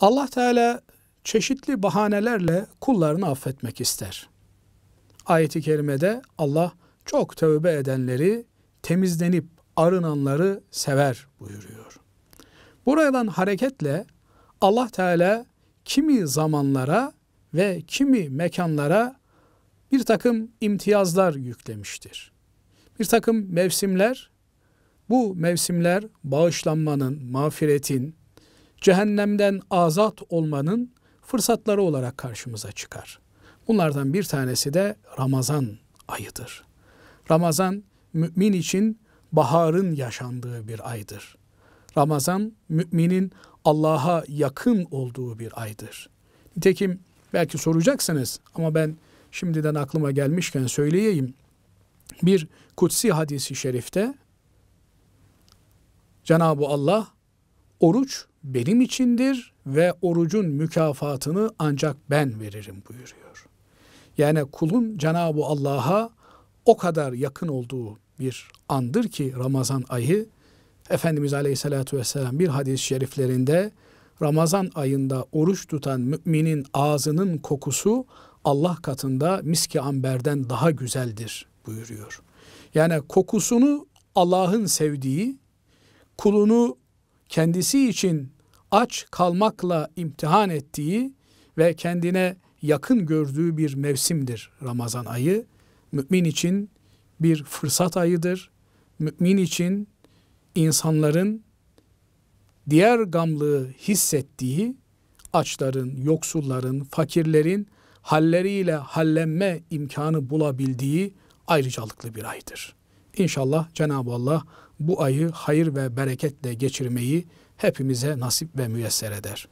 Allah Teala çeşitli bahanelerle kullarını affetmek ister. Ayeti kerimede Allah çok tövbe edenleri, temizlenip arınanları sever buyuruyor. Buradan hareketle Allah Teala kimi zamanlara ve kimi mekanlara bir takım imtiyazlar yüklemiştir. Bir takım mevsimler, bu mevsimler bağışlanmanın, mağfiretin, cehennemden azat olmanın fırsatları olarak karşımıza çıkar. Bunlardan bir tanesi de Ramazan ayıdır. Ramazan mümin için baharın yaşandığı bir aydır. Ramazan müminin Allah'a yakın olduğu bir aydır. Nitekim belki soracaksınız ama ben şimdiden aklıma gelmişken söyleyeyim. Bir kutsi hadisi şerifte Cenab-ı Allah oruç benim içindir ve orucun mükafatını ancak ben veririm buyuruyor. Yani kulun Cenab-ı Allah'a o kadar yakın olduğu bir andır ki Ramazan ayı Efendimiz Aleyhisselatü Vesselam bir hadis-i şeriflerinde Ramazan ayında oruç tutan müminin ağzının kokusu Allah katında miski amberden daha güzeldir buyuruyor. Yani kokusunu Allah'ın sevdiği, kulunu kendisi için aç kalmakla imtihan ettiği ve kendine yakın gördüğü bir mevsimdir Ramazan ayı. Mümin için bir fırsat ayıdır. Mümin için insanların diğer gamlığı hissettiği açların, yoksulların, fakirlerin halleriyle hallenme imkanı bulabildiği ayrıcalıklı bir aydır. İnşallah Cenab-ı Allah bu ayı hayır ve bereketle geçirmeyi hepimize nasip ve müyesser eder.